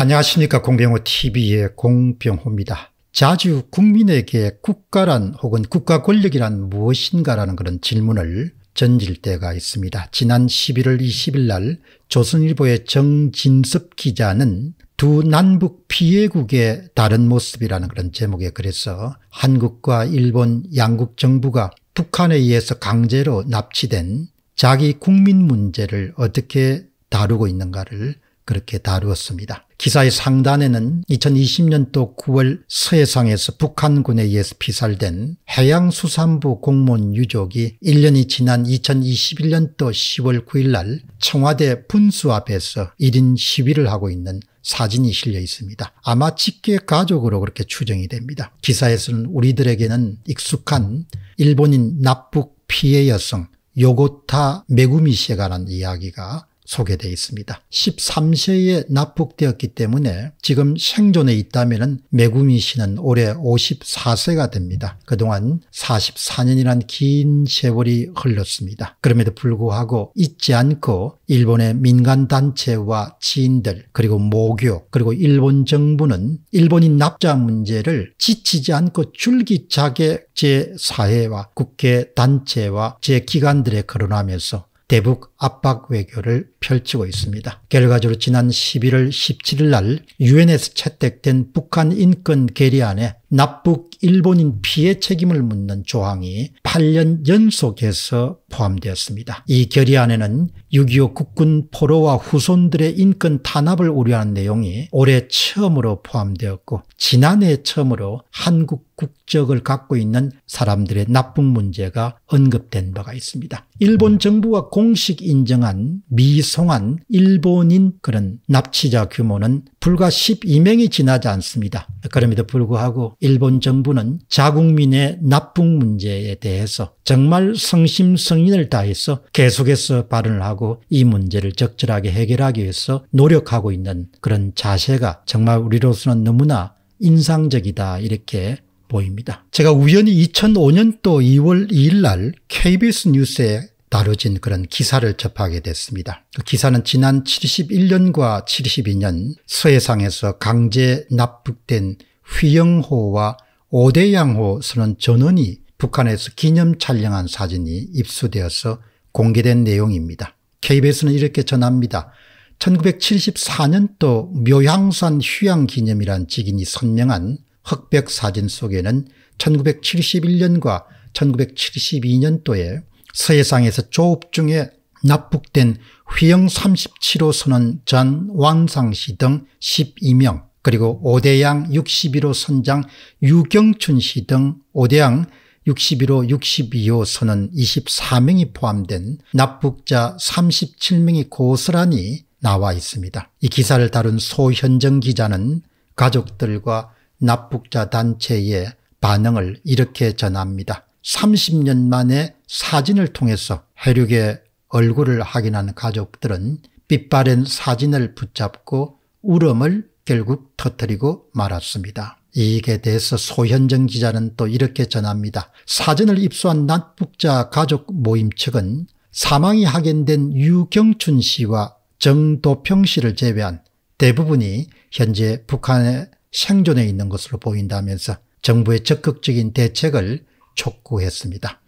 안녕하십니까 공병호TV의 공병호입니다. 자주 국민에게 국가란 혹은 국가 권력이란 무엇인가라는 그런 질문을 던질 때가 있습니다. 지난 11월 20일 날 조선일보의 정진섭 기자는 두 남북 피해국의 다른 모습이라는 그런 제목의 글에서 한국과 일본 양국 정부가 북한에 의해서 강제로 납치된 자기 국민 문제를 어떻게 다루고 있는가를 그렇게 다루었습니다. 기사의 상단에는 2020년도 9월 서해상에서 북한군에 의해서 피살된 해양수산부 공무원 유족이 1년이 지난 2021년도 10월 9일 날 청와대 분수 앞에서 1인 시위를 하고 있는 사진이 실려 있습니다. 아마 직계 가족으로 그렇게 추정이 됩니다. 기사에서는 우리들에게는 익숙한 일본인 납북 피해 여성 요고타 메구미 씨에 관한 이야기가 소개되어 있습니다. 13세에 납북되었기 때문에 지금 생존에 있다면 매구미 씨는 올해 54세가 됩니다. 그동안 44년이란 긴 세월이 흘렀습니다. 그럼에도 불구하고 잊지 않고 일본의 민간단체와 지인들 그리고 모교 그리고 일본 정부는 일본인 납자 문제를 지치지 않고 줄기차게 제 사회와 국회 단체와 제 기관들에 거론하면서 대북 압박 외교를 펼치고 있습니다. 결과적으로 지난 11월 17일 날 유엔에서 채택된 북한 인권 계리안에 납북 일본인 피해 책임을 묻는 조항이 8년 연속해서 포함되었습니다. 이 결의안에는 6.25 국군 포로와 후손들의 인권 탄압을 우려한 내용이 올해 처음으로 포함되었고 지난해 처음으로 한국 국적을 갖고 있는 사람들의 납북 문제가 언급된 바가 있습니다. 일본 정부가 공식 인정한 미송한 일본인 그런 납치자 규모는 불과 12명이 지나지 않습니다. 그럼에도 불구하고 일본 정부는 자국민의 납북 문제에 대해서 정말 성심성의를 다해서 계속해서 발언을 하고 이 문제를 적절하게 해결하기 위해서 노력하고 있는 그런 자세가 정말 우리로서는 너무나 인상적이다 이렇게 보입니다. 제가 우연히 2005년도 2월 2일 날 KBS 뉴스에 다루진 그런 기사를 접하게 됐습니다. 그 기사는 지난 71년과 72년 서해상에서 강제 납북된 휘영호와 오대양호 선원 전원이 북한에서 기념 촬영한 사진이 입수되어서 공개된 내용입니다. KBS는 이렇게 전합니다. 1974년도 묘향산 휴양기념이란 직인이 선명한 흑백 사진 속에는 1971년과 1972년도에 서해상에서 조업중에 납북된 휘영 37호 선원 전 왕상시 등 12명 그리고 오대양 61호 선장 유경춘 씨등 오대양 61호 62호 선원 24명이 포함된 납북자 37명이 고스란히 나와 있습니다. 이 기사를 다룬 소현정 기자는 가족들과 납북자 단체의 반응을 이렇게 전합니다. 30년 만에 사진을 통해서 해륙의 얼굴을 확인한 가족들은 빛바랜 사진을 붙잡고 울음을 결국 터뜨리고 말았습니다. 이에 대해서 소현정 기자는 또 이렇게 전합니다. 사진을 입수한 납북자 가족 모임 측은 사망이 확인된 유경춘 씨와 정도평 씨를 제외한 대부분이 현재 북한에 생존해 있는 것으로 보인다면서 정부의 적극적인 대책을 촉구했습니다.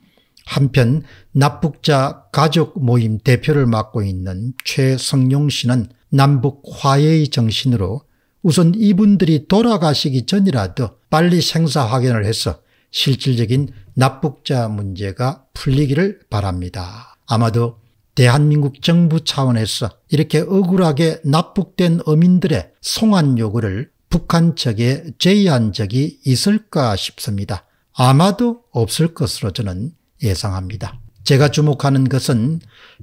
한편 납북자 가족 모임 대표를 맡고 있는 최성용 씨는 남북 화해의 정신으로 우선 이분들이 돌아가시기 전이라도 빨리 생사확인을 해서 실질적인 납북자 문제가 풀리기를 바랍니다. 아마도 대한민국 정부 차원에서 이렇게 억울하게 납북된 어민들의 송환 요구를 북한 측에 제의한 적이 있을까 싶습니다. 아마도 없을 것으로 저는 예상합니다. 제가 주목하는 것은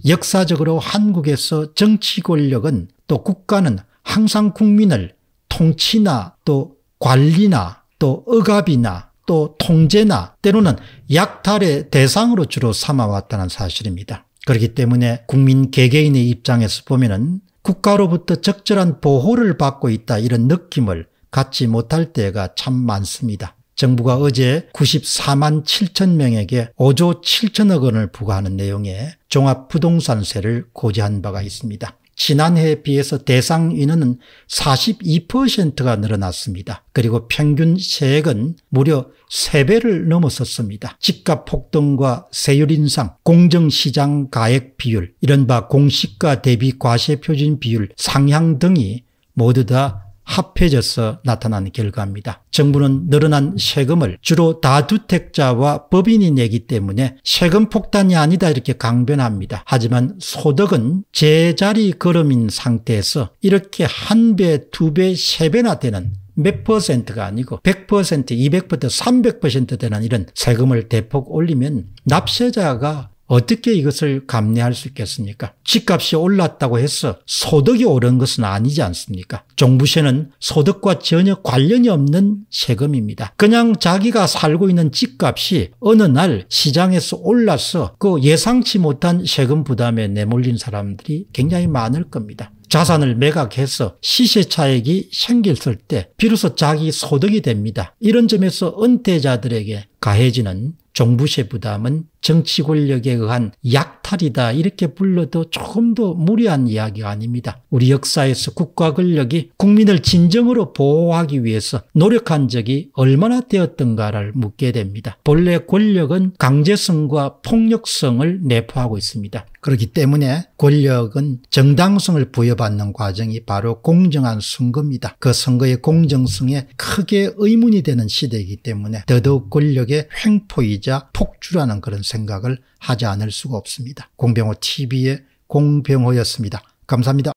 역사적으로 한국에서 정치 권력은 또 국가는 항상 국민을 통치나 또 관리나 또 억압이나 또 통제나 때로는 약탈의 대상으로 주로 삼아왔다는 사실입니다. 그렇기 때문에 국민 개개인의 입장에서 보면은 국가로부터 적절한 보호를 받고 있다 이런 느낌을 갖지 못할 때가 참 많습니다. 정부가 어제 94만 7천 명에게 5조 7천억 원을 부과하는 내용의 종합부동산세를 고지한 바가 있습니다. 지난해에 비해서 대상 인원은 42%가 늘어났습니다. 그리고 평균 세액은 무려 3배를 넘어섰습니다. 집값 폭등과 세율 인상, 공정시장 가액 비율, 이른바 공시가 대비 과세 표준 비율 상향 등이 모두 다 합해져서 나타난 결과입니다. 정부는 늘어난 세금을 주로 다주택자와 법인이 내기 때문에 세금 폭탄이 아니다 이렇게 강변합니다. 하지만 소득은 제자리 걸음인 상태에서 이렇게 한 배, 두 배, 세 배나 되는 몇 퍼센트가 아니고 100%, 200%, 300% 되는 이런 세금을 대폭 올리면 납세자가 어떻게 이것을 감내할 수 있겠습니까? 집값이 올랐다고 해서 소득이 오른 것은 아니지 않습니까? 종부세는 소득과 전혀 관련이 없는 세금입니다. 그냥 자기가 살고 있는 집값이 어느 날 시장에서 올라서 그 예상치 못한 세금 부담에 내몰린 사람들이 굉장히 많을 겁니다. 자산을 매각해서 시세 차익이 생겼을 때 비로소 자기 소득이 됩니다. 이런 점에서 은퇴자들에게 가해지는 종부세 부담은 정치 권력에 의한 약탈이다 이렇게 불러도 조금 더 무리한 이야기가 아닙니다. 우리 역사에서 국가 권력이 국민을 진정으로 보호하기 위해서 노력한 적이 얼마나 되었던가를 묻게 됩니다. 본래 권력은 강제성과 폭력성을 내포하고 있습니다. 그렇기 때문에 권력은 정당성을 부여받는 과정이 바로 공정한 선거입니다. 그 선거의 공정성에 크게 의문이 되는 시대이기 때문에 더더욱 권력의 횡포이자 폭주라는 그런 생각을 하지 않을 수가 없습니다. 공병호 TV의 공병호였습니다. 감사합니다.